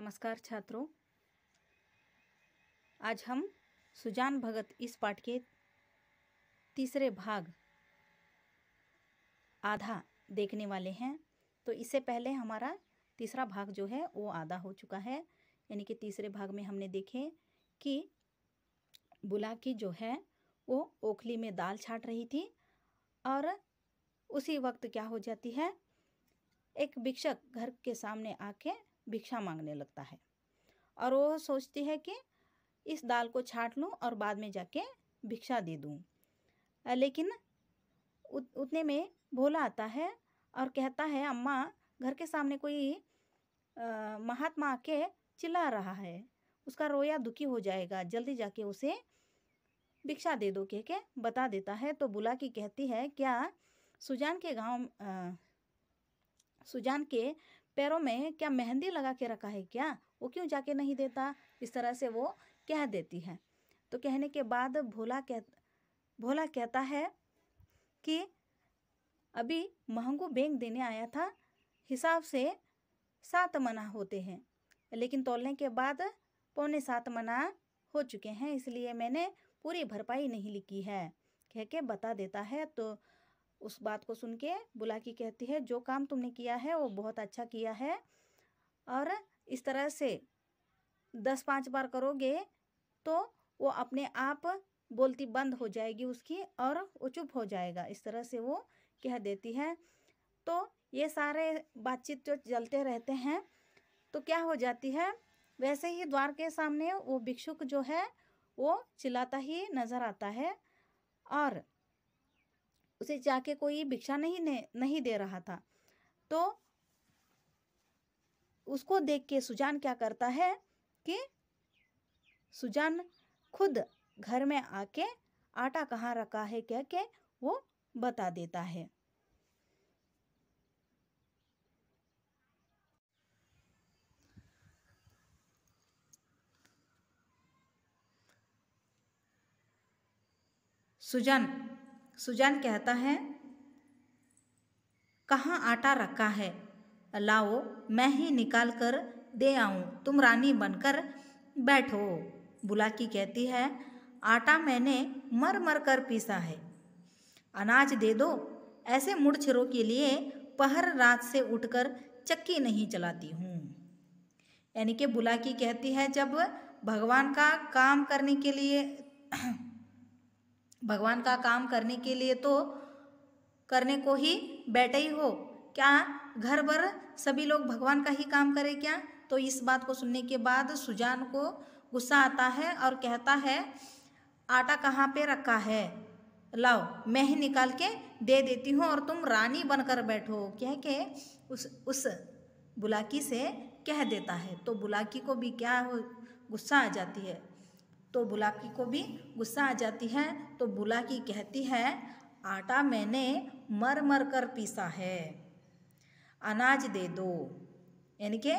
नमस्कार छात्रों आज हम सुजान भगत इस पाठ के तीसरे भाग आधा देखने वाले हैं तो इससे पहले हमारा तीसरा भाग जो है वो आधा हो चुका है यानी कि तीसरे भाग में हमने देखे कि बुला की जो है वो ओखली में दाल छाट रही थी और उसी वक्त क्या हो जाती है एक भिक्षक घर के सामने आके भिक्षा मांगने लगता है और वह सोचती है कि इस दाल को छाट लूँ और बाद में जाके भिक्षा दे दूँ लेकिन उत, उतने में भोला आता है और कहता है अम्मा घर के सामने कोई आ, महात्मा आके चिल्ला रहा है उसका रोया दुखी हो जाएगा जल्दी जाके उसे भिक्षा दे दो कह के बता देता है तो बुला की कहती है क्या सुजान के गांव सुजान के पैरों में क्या मेहंदी लगा के रखा है क्या वो क्यों जाके नहीं देता इस तरह से वो कह देती है तो कहने के बाद भोला कह भोला कहता है कि अभी महंगू बैंक देने आया था हिसाब से सात मना होते हैं लेकिन तोलने के बाद पौने सात मना हो चुके हैं इसलिए मैंने पूरी भरपाई नहीं लिखी है कह के बता देता है तो उस बात को सुन के बुलाकी कहती है जो काम तुमने किया है वो बहुत अच्छा किया है और इस तरह से दस पाँच बार करोगे तो वो अपने आप बोलती बंद हो जाएगी उसकी और वो चुप हो जाएगा इस तरह से वो कह देती है तो ये सारे बातचीत जो चलते रहते हैं तो क्या हो जाती है वैसे ही द्वार के सामने वो भिक्षुक जो है वो चिल्लाता ही नज़र आता है और उसे जाके कोई भिक्षा नहीं नहीं दे रहा था तो उसको देख के सुजान क्या करता है कि सुजान खुद घर में आके आटा कहाँ रखा है कह के वो बता देता है सुजन सुजान कहता है कहाँ आटा रखा है लाओ मैं ही निकाल कर दे आऊँ तुम रानी बनकर बैठो बुलाकी कहती है आटा मैंने मर मर कर पीसा है अनाज दे दो ऐसे मुड़छरों के लिए पहर रात से उठकर चक्की नहीं चलाती हूँ यानी कि बुलाकी कहती है जब भगवान का काम करने के लिए भगवान का काम करने के लिए तो करने को ही बैठे ही हो क्या घर भर सभी लोग भगवान का ही काम करें क्या तो इस बात को सुनने के बाद सुजान को गुस्सा आता है और कहता है आटा कहाँ पे रखा है लाओ मैं ही निकाल के दे देती हूँ और तुम रानी बनकर बैठो कह के उस उस बुलाकी से कह देता है तो बुलाकी को भी क्या हो गुस्सा आ जाती है तो बुलाकी को भी गुस्सा आ जाती है तो बुलाकी कहती है आटा मैंने मर मर कर पीसा है अनाज दे दो यानी कि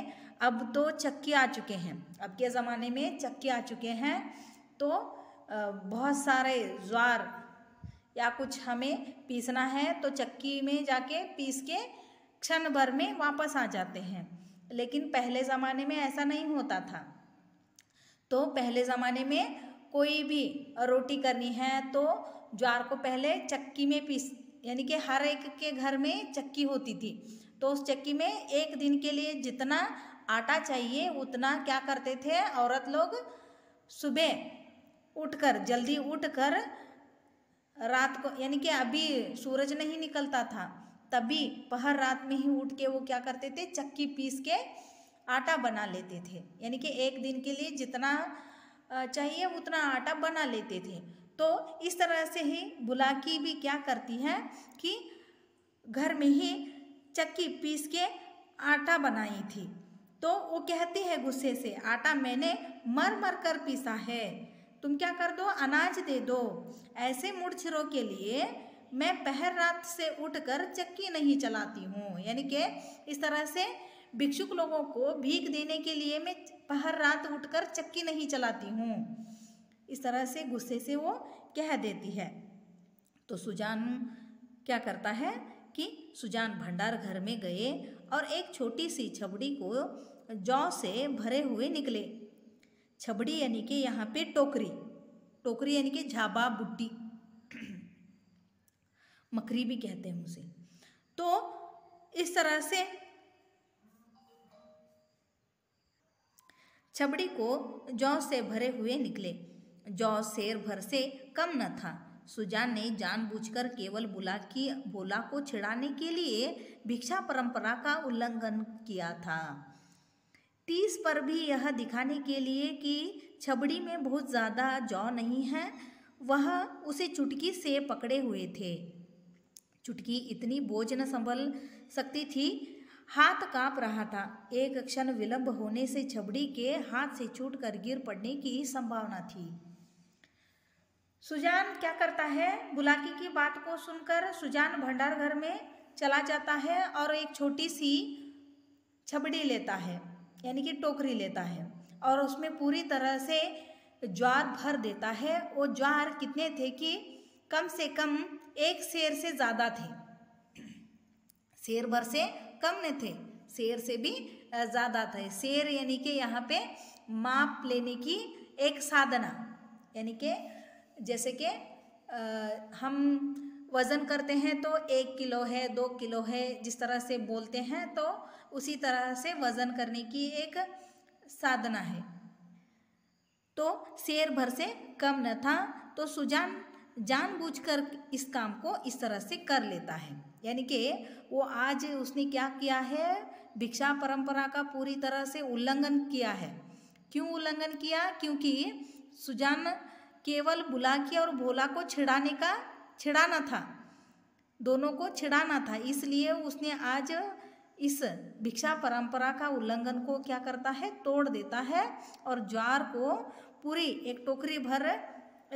अब तो चक्की आ चुके हैं अब के ज़माने में चक्की आ चुके हैं तो बहुत सारे ज्वार या कुछ हमें पीसना है तो चक्की में जाके पीस के क्षण भर में वापस आ जाते हैं लेकिन पहले ज़माने में ऐसा नहीं होता था तो पहले ज़माने में कोई भी रोटी करनी है तो ज्वार को पहले चक्की में पीस यानी कि हर एक के घर में चक्की होती थी तो उस चक्की में एक दिन के लिए जितना आटा चाहिए उतना क्या करते थे औरत लोग सुबह उठकर जल्दी उठकर रात को यानी कि अभी सूरज नहीं निकलता था तभी पहर रात में ही उठ के वो क्या करते थे चक्की पीस के आटा बना लेते थे यानी कि एक दिन के लिए जितना चाहिए उतना आटा बना लेते थे तो इस तरह से ही बुलाकी भी क्या करती है कि घर में ही चक्की पीस के आटा बनाई थी तो वो कहती है गुस्से से आटा मैंने मर मर कर पीसा है तुम क्या कर दो अनाज दे दो ऐसे मुड़छरों के लिए मैं पहर रात से उठकर चक्की नहीं चलाती हूँ यानी कि इस तरह से भिक्षुक लोगों को भीख देने के लिए मैं हर रात उठकर चक्की नहीं चलाती हूँ इस तरह से गुस्से से वो कह देती है तो सुजान क्या करता है कि सुजान भंडार घर में गए और एक छोटी सी छबड़ी को जौ से भरे हुए निकले छबड़ी यानी कि यहाँ पे टोकरी टोकरी यानी कि झाबा बुट्टी मकरी भी कहते हैं उसे तो इस तरह से छबड़ी को जौ से भरे हुए निकले जौ शेर भर से कम न था सुजान ने जानबूझकर केवल बुला की बोला को छिड़ाने के लिए भिक्षा परंपरा का उल्लंघन किया था तीस पर भी यह दिखाने के लिए कि छबड़ी में बहुत ज़्यादा जौ नहीं है वह उसे चुटकी से पकड़े हुए थे चुटकी इतनी बोझ न संभल सकती थी हाथ कांप रहा था एक क्षण विलंब होने से छबड़ी के हाथ से छूट कर गिर पड़ने की संभावना थी सुजान क्या करता है बुलाकी की बात को सुनकर सुजान भंडार घर में चला जाता है और एक छोटी सी छबड़ी लेता है यानी कि टोकरी लेता है और उसमें पूरी तरह से ज्वार भर देता है वो ज्वार कितने थे कि कम से कम एक शेर से ज़्यादा थे शेर भर से कम में थे शेर से भी ज़्यादा थे शेर यानी कि यहाँ पे माप लेने की एक साधना यानी कि जैसे कि हम वज़न करते हैं तो एक किलो है दो किलो है जिस तरह से बोलते हैं तो उसी तरह से वज़न करने की एक साधना है तो शेर भर से कम न था तो सुजान जानबूझकर इस काम को इस तरह से कर लेता है यानी कि वो आज उसने क्या किया है भिक्षा परंपरा का पूरी तरह से उल्लंघन किया है क्यों उल्लंघन किया क्योंकि सुजान केवल बुलाकी और भोला को छिड़ाने का छिड़ाना था दोनों को छिड़ाना था इसलिए उसने आज इस भिक्षा परंपरा का उल्लंघन को क्या करता है तोड़ देता है और ज्वार को पूरी एक टोकरी भर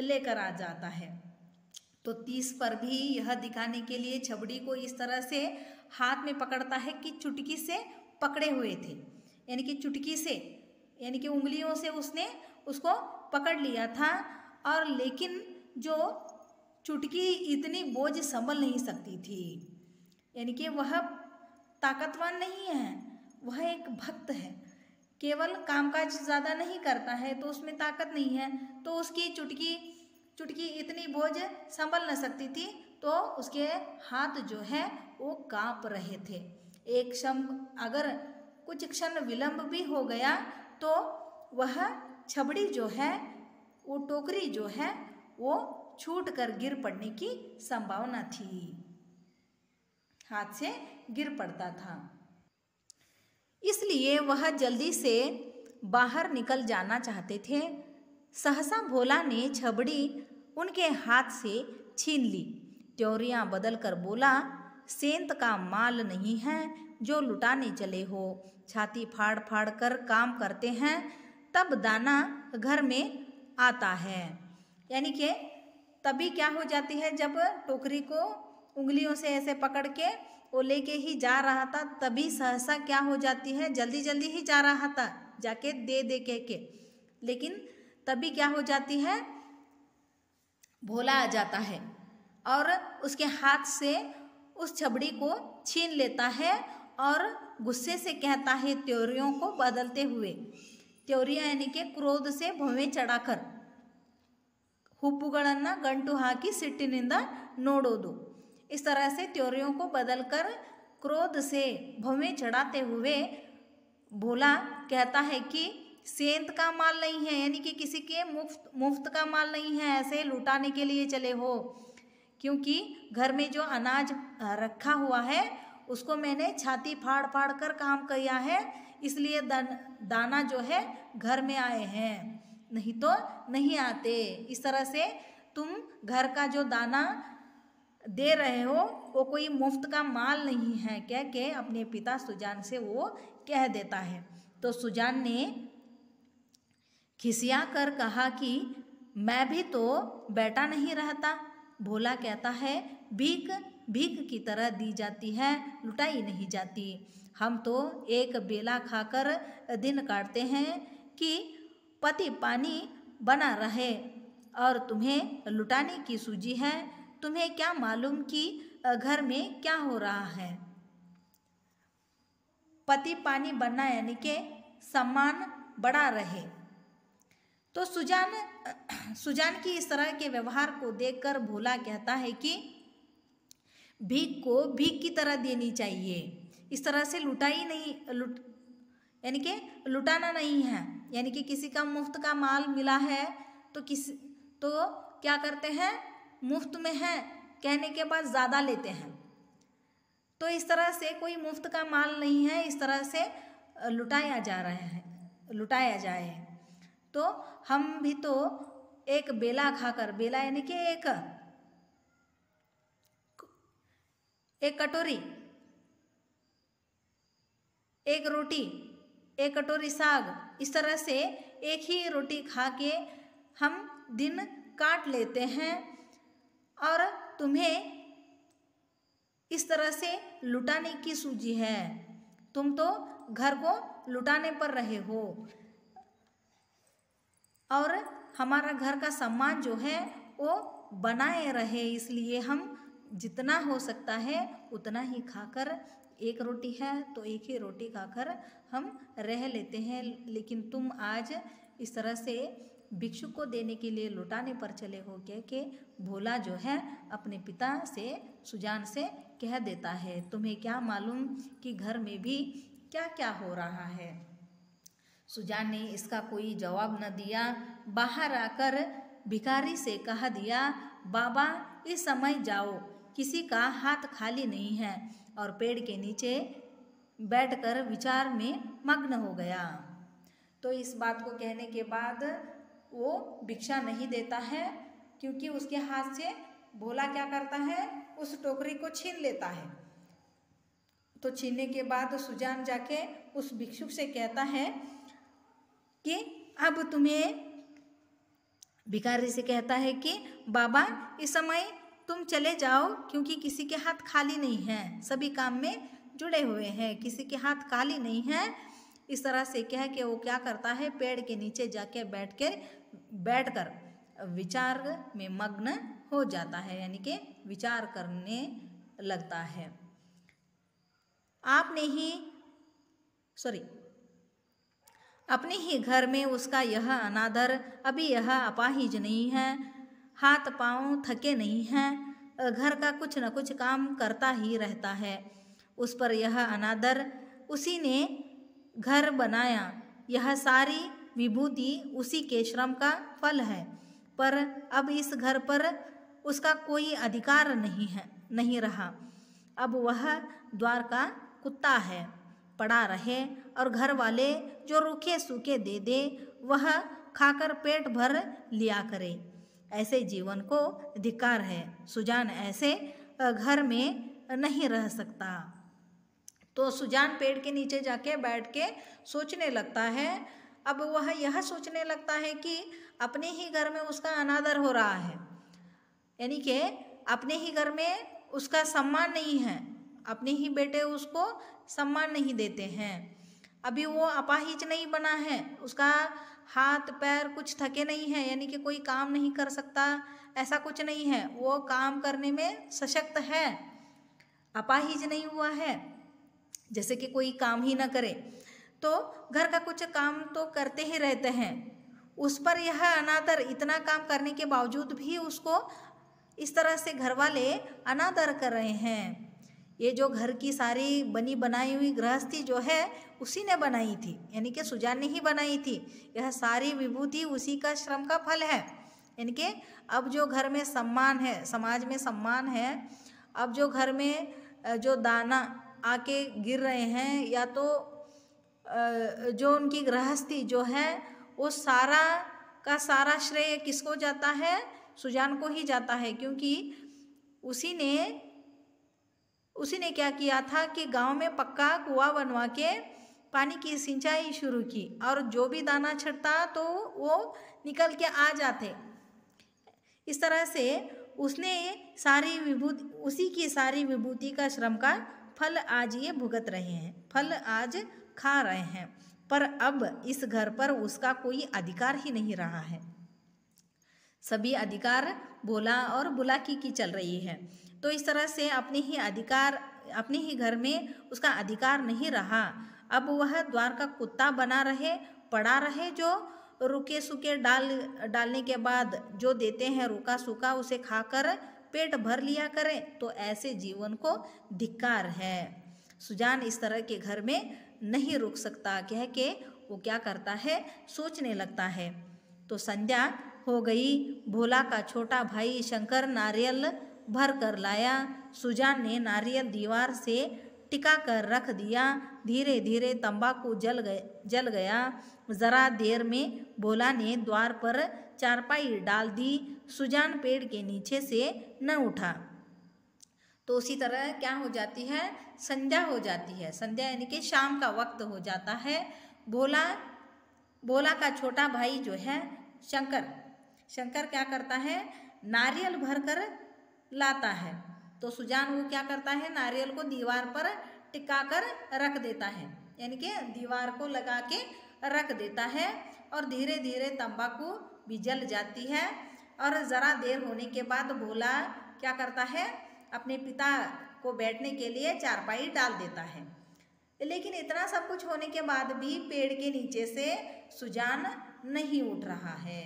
लेकर आ जाता है तो तीस पर भी यह दिखाने के लिए छबड़ी को इस तरह से हाथ में पकड़ता है कि चुटकी से पकड़े हुए थे यानी कि चुटकी से यानी कि उंगलियों से उसने उसको पकड़ लिया था और लेकिन जो चुटकी इतनी बोझ संभल नहीं सकती थी यानी कि वह ताकतवान नहीं है वह एक भक्त है केवल कामकाज ज़्यादा नहीं करता है तो उसमें ताकत नहीं है तो उसकी चुटकी चुटकी इतनी बोझ संभल न सकती थी तो उसके हाथ जो है वो कांप रहे थे एक क्षम अगर कुछ क्षण विलंब भी हो गया तो वह छबड़ी जो है वो टोकरी जो है वो छूट कर गिर पड़ने की संभावना थी हाथ से गिर पड़ता था इसलिए वह जल्दी से बाहर निकल जाना चाहते थे सहसा भोला ने छबड़ी उनके हाथ से छीन ली बदल बदलकर बोला सेंत का माल नहीं है जो लुटाने चले हो छाती फाड़ फाड़ कर काम करते हैं तब दाना घर में आता है यानी कि तभी क्या हो जाती है जब टोकरी को उंगलियों से ऐसे पकड़ के वो लेके ही जा रहा था तभी सहसा क्या हो जाती है जल्दी जल्दी ही जा रहा था जाके दे दे के के लेकिन तभी क्या हो जाती है भोला आ जाता है और उसके हाथ से उस छबड़ी को छीन लेता है और गुस्से से कहता है त्योरियों को बदलते हुए त्योरिया यानी के क्रोध से भुवे ಚಡಾಕರ್ ಹುಬ್ಬುಗಳನ್ನು ಗಂಟು ಹಾಕಿ नोड़ो दो इस तरह से त्योरियों को बदलकर क्रोध से भवें चढ़ाते हुए भोला कहता है कि सेंत का माल नहीं है यानी कि किसी के मुफ्त मुफ्त का माल नहीं है ऐसे लुटाने के लिए चले हो क्योंकि घर में जो अनाज रखा हुआ है उसको मैंने छाती फाड़ फाड़ कर काम किया है इसलिए दान, दाना जो है घर में आए हैं नहीं तो नहीं आते इस तरह से तुम घर का जो दाना दे रहे हो वो कोई मुफ्त का माल नहीं है कह के अपने पिता सुजान से वो कह देता है तो सुजान ने खिसिया कर कहा कि मैं भी तो बैठा नहीं रहता भोला कहता है भीख भीख की तरह दी जाती है लुटाई नहीं जाती हम तो एक बेला खाकर दिन काटते हैं कि पति पानी बना रहे और तुम्हें लुटाने की सूझी है तुम्हें क्या मालूम कि घर में क्या हो रहा है पति पानी बनना यानी कि सम्मान बढ़ा रहे तो सुजान सुजान की इस तरह के व्यवहार को देखकर भोला कहता है कि भीख को भीख की तरह देनी चाहिए इस तरह से लुटाई नहीं लुट यानी कि लुटाना नहीं है यानी कि किसी का मुफ्त का माल मिला है तो किस तो क्या करते हैं मुफ्त में है कहने के बाद ज़्यादा लेते हैं तो इस तरह से कोई मुफ्त का माल नहीं है इस तरह से लुटाया जा रहा है लुटाया जाए तो हम भी तो एक बेला खाकर बेला यानी कि एक एक कटोरी एक रोटी एक कटोरी साग इस तरह से एक ही रोटी खा के हम दिन काट लेते हैं और तुम्हें इस तरह से लुटाने की सूझी है तुम तो घर को लुटाने पर रहे हो और हमारा घर का सम्मान जो है वो बनाए रहे इसलिए हम जितना हो सकता है उतना ही खाकर एक रोटी है तो एक ही रोटी खाकर हम रह लेते हैं लेकिन तुम आज इस तरह से भिक्षु को देने के लिए लुटाने पर चले हो कह कि भोला जो है अपने पिता से सुजान से कह देता है तुम्हें क्या मालूम कि घर में भी क्या क्या हो रहा है सुजान ने इसका कोई जवाब न दिया बाहर आकर भिखारी से कह दिया बाबा इस समय जाओ किसी का हाथ खाली नहीं है और पेड़ के नीचे बैठकर विचार में मग्न हो गया तो इस बात को कहने के बाद वो भिक्षा नहीं देता है क्योंकि उसके हाथ से भोला क्या करता है उस टोकरी को छीन लेता है तो छीनने के बाद सुजान जाके उस भिक्षुक से कहता है कि अब तुम्हें भिखारी से कहता है कि बाबा इस समय तुम चले जाओ क्योंकि किसी के हाथ खाली नहीं है सभी काम में जुड़े हुए हैं किसी के हाथ खाली नहीं है इस तरह से कह के वो क्या करता है पेड़ के नीचे जाके बैठ के बैठ कर विचार में मग्न हो जाता है यानी कि विचार करने लगता है आपने ही सॉरी अपने ही घर में उसका यह अनादर अभी यह अपाहिज नहीं है हाथ पाँव थके नहीं हैं घर का कुछ न कुछ काम करता ही रहता है उस पर यह अनादर उसी ने घर बनाया यह सारी विभूति उसी के श्रम का फल है पर अब इस घर पर उसका कोई अधिकार नहीं है नहीं रहा अब वह द्वार का कुत्ता है पड़ा रहे और घर वाले जो रूखे सूखे दे दे वह खाकर पेट भर लिया करे ऐसे जीवन को धिकार है सुजान ऐसे घर में नहीं रह सकता तो सुजान पेड़ के नीचे जाके बैठ के सोचने लगता है अब वह यह सोचने लगता है कि अपने ही घर में उसका अनादर हो रहा है यानी कि अपने ही घर में उसका सम्मान नहीं है अपने ही बेटे उसको सम्मान नहीं देते हैं अभी वो अपाहिज नहीं बना है उसका हाथ पैर कुछ थके नहीं है यानी कि कोई काम नहीं कर सकता ऐसा कुछ नहीं है वो काम करने में सशक्त है अपाहिज नहीं हुआ है जैसे कि कोई काम ही ना करे तो घर का कुछ काम तो करते ही रहते हैं उस पर यह अनादर इतना काम करने के बावजूद भी उसको इस तरह से घर वाले अनादर कर रहे हैं ये जो घर की सारी बनी बनाई हुई गृहस्थी जो है उसी ने बनाई थी यानी कि सुजान ने ही बनाई थी यह सारी विभूति उसी का श्रम का फल है यानी कि अब जो घर में सम्मान है समाज में सम्मान है अब जो घर में जो दाना आके गिर रहे हैं या तो जो उनकी गृहस्थी जो है वो सारा का सारा श्रेय किसको जाता है सुजान को ही जाता है क्योंकि उसी ने उसी ने क्या किया था कि गांव में पक्का कुआ बनवा के पानी की सिंचाई शुरू की और जो भी दाना छटता तो वो निकल के आ जाते इस तरह से उसने सारी विभूति उसी की सारी विभूति का श्रम का फल आज ये भुगत रहे हैं फल आज खा रहे हैं पर अब इस घर पर उसका कोई अधिकार ही नहीं रहा है सभी अधिकार बोला और बुलाकी की चल रही है तो इस तरह से अपने ही अधिकार अपने ही घर में उसका अधिकार नहीं रहा अब वह द्वार का कुत्ता बना रहे पड़ा रहे जो रुके सूखे डाल डालने के बाद जो देते हैं रुका सूखा उसे खाकर पेट भर लिया करें तो ऐसे जीवन को धिक्कार है सुजान इस तरह के घर में नहीं रुक सकता कह के वो क्या करता है सोचने लगता है तो संध्या हो गई भोला का छोटा भाई शंकर नारियल भर कर लाया सुजान ने नारियल दीवार से टिका कर रख दिया धीरे धीरे तंबाकू जल गए जल गया ज़रा देर में भोला ने द्वार पर चारपाई डाल दी सुजान पेड़ के नीचे से न उठा तो उसी तरह क्या हो जाती है संध्या हो जाती है संध्या यानी कि शाम का वक्त हो जाता है भोला भोला का छोटा भाई जो है शंकर शंकर क्या करता है नारियल भरकर लाता है तो सुजान वो क्या करता है नारियल को दीवार पर टिका कर रख देता है यानी कि दीवार को लगा के रख देता है और धीरे धीरे तंबाकू भी जल जाती है और ज़रा देर होने के बाद भोला क्या करता है अपने पिता को बैठने के लिए चारपाई डाल देता है लेकिन इतना सब कुछ होने के बाद भी पेड़ के नीचे से सुजान नहीं उठ रहा है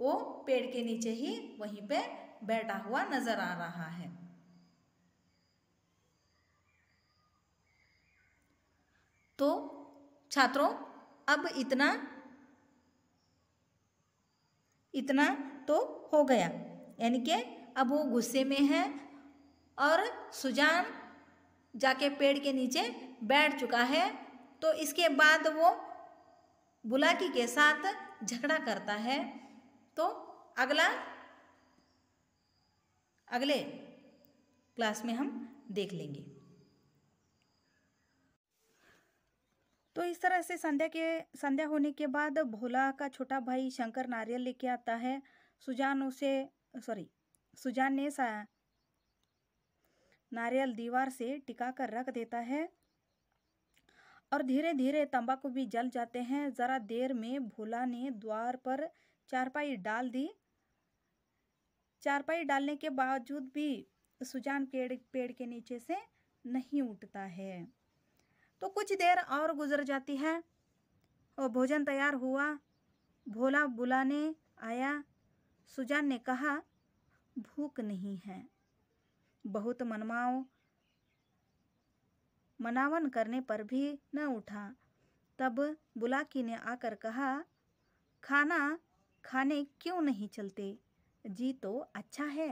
वो पेड़ के नीचे ही वहीं पे बैठा हुआ नजर आ रहा है तो छात्रों अब इतना इतना तो हो गया यानी कि अब वो गुस्से में है और सुजान जाके पेड़ के नीचे बैठ चुका है तो इसके बाद वो बुलाकी के साथ झगड़ा करता है तो अगला अगले क्लास में हम देख लेंगे तो इस तरह से संध्या के संध्या होने के बाद भोला का छोटा भाई शंकर नारियल लेके आता है सुजान उसे सॉरी सुजान ने सा नारियल दीवार से टिका कर रख देता है और धीरे धीरे तंबाकू भी जल जाते हैं ज़रा देर में भोला ने द्वार पर चारपाई डाल दी चारपाई डालने के बावजूद भी सुजान पेड़ पेड़ के नीचे से नहीं उठता है तो कुछ देर और गुजर जाती है और भोजन तैयार हुआ भोला बुलाने आया सुजान ने कहा भूख नहीं है बहुत मनमाओ मनावन करने पर भी न उठा तब बुलाकी ने आकर कहा खाना खाने क्यों नहीं चलते जी तो अच्छा है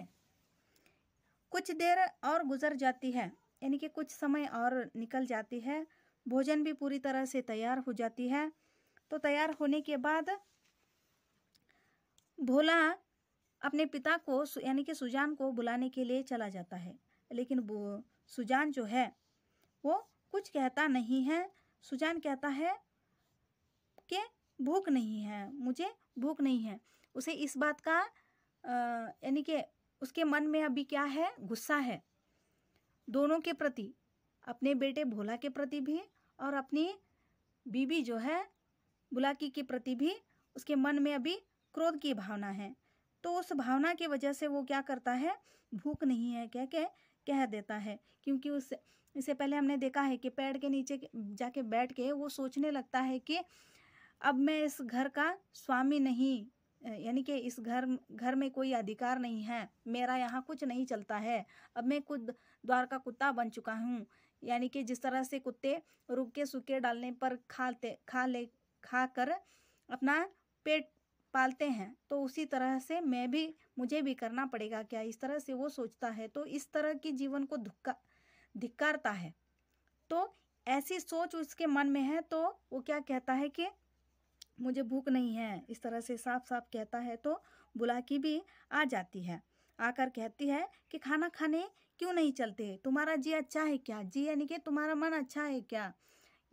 कुछ देर और गुजर जाती है यानी कि कुछ समय और निकल जाती है भोजन भी पूरी तरह से तैयार हो जाती है तो तैयार होने के बाद भोला अपने पिता को यानी कि सुजान को बुलाने के लिए चला जाता है लेकिन सुजान जो है वो कुछ कहता नहीं है सुजान कहता है कि भूख नहीं है मुझे भूख नहीं है उसे इस बात का यानी कि उसके मन में अभी क्या है गुस्सा है दोनों के प्रति अपने बेटे भोला के प्रति भी और अपनी बीबी जो है बुलाकी के प्रति भी उसके मन में अभी क्रोध की भावना है तो उस भावना की वजह से वो क्या करता है भूख नहीं है कह के कह देता है क्योंकि उस इससे पहले हमने देखा है कि पेड़ के नीचे जाके बैठ के वो सोचने लगता है कि अब मैं इस घर का स्वामी नहीं यानी कि इस घर घर में कोई अधिकार नहीं है मेरा यहाँ कुछ नहीं चलता है अब मैं खुद द्वार का कुत्ता बन चुका हूँ यानी कि जिस तरह से कुत्ते रुके सूखे डालने पर खाते खा ले खा कर अपना पेट पालते हैं तो उसी तरह से मैं भी मुझे भी करना पड़ेगा क्या इस तरह से वो सोचता है तो इस तरह की जीवन को धुक्का धिक्कारता है तो ऐसी सोच उसके मन में है तो वो क्या कहता है कि मुझे भूख नहीं है इस तरह से साफ साफ कहता है तो बुला की भी आ जाती है आकर कहती है कि खाना खाने क्यों नहीं चलते तुम्हारा जी अच्छा है क्या जी यानी कि तुम्हारा मन अच्छा है क्या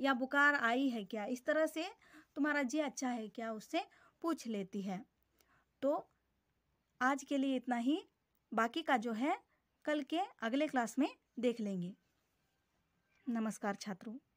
या बुखार आई है क्या इस तरह से तुम्हारा जी अच्छा है क्या उससे पूछ लेती है तो आज के लिए इतना ही बाकी का जो है कल के अगले क्लास में देख लेंगे नमस्कार छात्रों